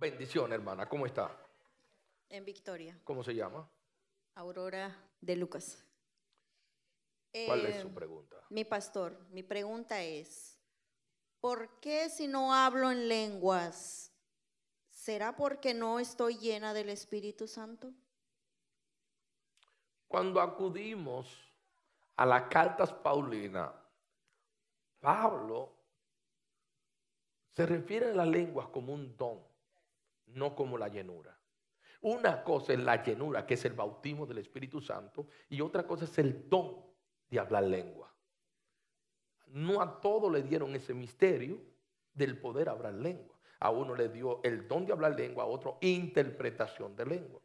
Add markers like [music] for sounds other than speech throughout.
Bendición, hermana. ¿Cómo está? En Victoria. ¿Cómo se llama? Aurora de Lucas. ¿Cuál es su eh, pregunta? Mi pastor, mi pregunta es, ¿por qué si no hablo en lenguas? ¿Será porque no estoy llena del Espíritu Santo? Cuando acudimos a las cartas Paulina, Pablo se refiere a las lenguas como un don no como la llenura. Una cosa es la llenura, que es el bautismo del Espíritu Santo, y otra cosa es el don de hablar lengua. No a todos le dieron ese misterio del poder hablar lengua. A uno le dio el don de hablar lengua, a otro interpretación de lengua.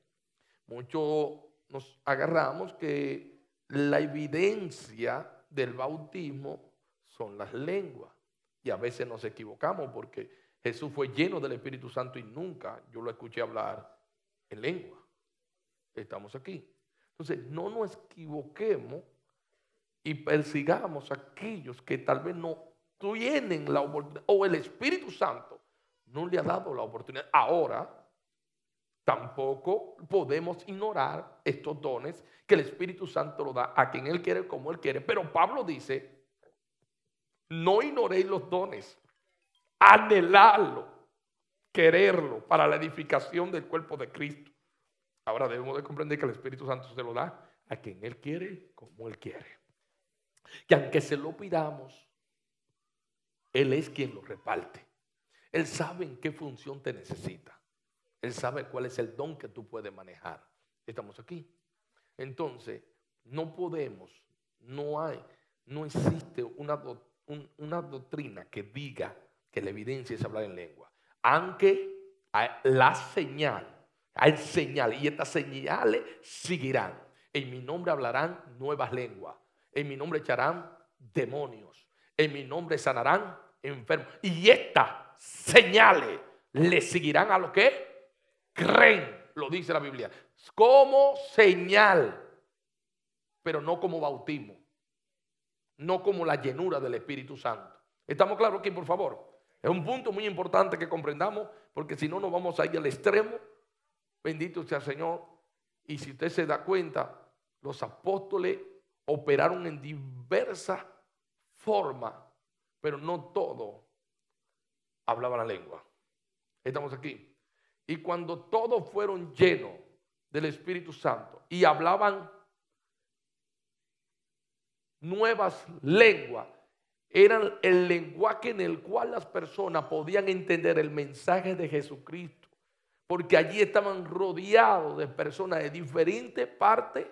Muchos nos agarramos que la evidencia del bautismo son las lenguas. Y a veces nos equivocamos porque Jesús fue lleno del Espíritu Santo y nunca yo lo escuché hablar en lengua. Estamos aquí. Entonces, no nos equivoquemos y persigamos a aquellos que tal vez no tienen la oportunidad o el Espíritu Santo no le ha dado la oportunidad. Ahora, tampoco podemos ignorar estos dones que el Espíritu Santo lo da a quien Él quiere, como Él quiere. Pero Pablo dice, no ignoréis los dones anhelarlo, quererlo para la edificación del cuerpo de Cristo. Ahora debemos de comprender que el Espíritu Santo se lo da a quien Él quiere, como Él quiere. Que aunque se lo pidamos, Él es quien lo reparte. Él sabe en qué función te necesita. Él sabe cuál es el don que tú puedes manejar. Estamos aquí. Entonces, no podemos, no hay, no existe una, una doctrina que diga que la evidencia es hablar en lengua. Aunque la señal, hay señales, y estas señales seguirán. En mi nombre hablarán nuevas lenguas. En mi nombre echarán demonios. En mi nombre sanarán enfermos. Y estas señales le seguirán a los que creen, lo dice la Biblia. Como señal, pero no como bautismo. No como la llenura del Espíritu Santo. ¿Estamos claros aquí, por favor? Es un punto muy importante que comprendamos, porque si no nos vamos a ir al extremo. Bendito sea el Señor. Y si usted se da cuenta, los apóstoles operaron en diversas formas, pero no todo hablaba la lengua. Estamos aquí. Y cuando todos fueron llenos del Espíritu Santo y hablaban nuevas lenguas, era el lenguaje en el cual las personas podían entender el mensaje de Jesucristo, porque allí estaban rodeados de personas de diferentes partes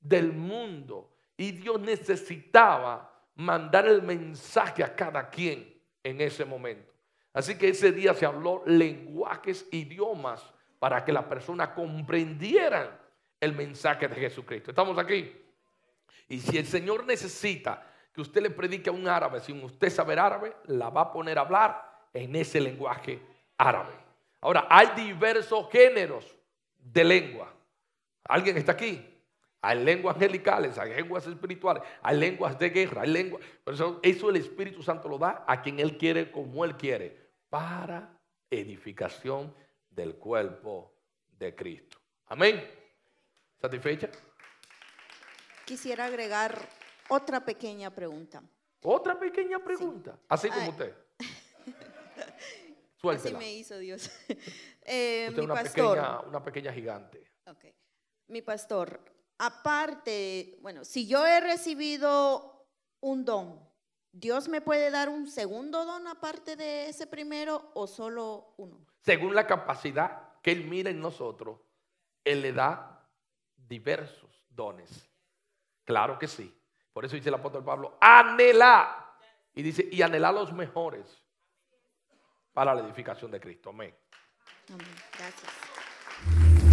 del mundo y Dios necesitaba mandar el mensaje a cada quien en ese momento. Así que ese día se habló lenguajes, idiomas, para que las personas comprendieran el mensaje de Jesucristo. ¿Estamos aquí? Y si el Señor necesita que usted le predique a un árabe si usted saber árabe, la va a poner a hablar en ese lenguaje árabe. Ahora, hay diversos géneros de lengua. ¿Alguien está aquí? Hay lenguas angelicales, hay lenguas espirituales, hay lenguas de guerra, hay lenguas. Pero eso, eso, el Espíritu Santo lo da a quien Él quiere, como Él quiere, para edificación del cuerpo de Cristo. Amén. ¿Satisfecha? Quisiera agregar otra pequeña pregunta. Otra pequeña pregunta, así como usted. [laughs] Suéltela. Así me hizo Dios. [laughs] Eh, mi una, pastor. Pequeña, una pequeña gigante. Okay. Mi pastor, aparte, bueno, si yo he recibido un don, ¿Dios me puede dar un segundo don aparte de ese primero o solo uno? Según la capacidad que Él mira en nosotros, Él le da diversos dones. Claro que sí. Por eso dice el apóstol Pablo, anhela. Y dice, y anhela los mejores para la edificación de Cristo. Amén. Gracias.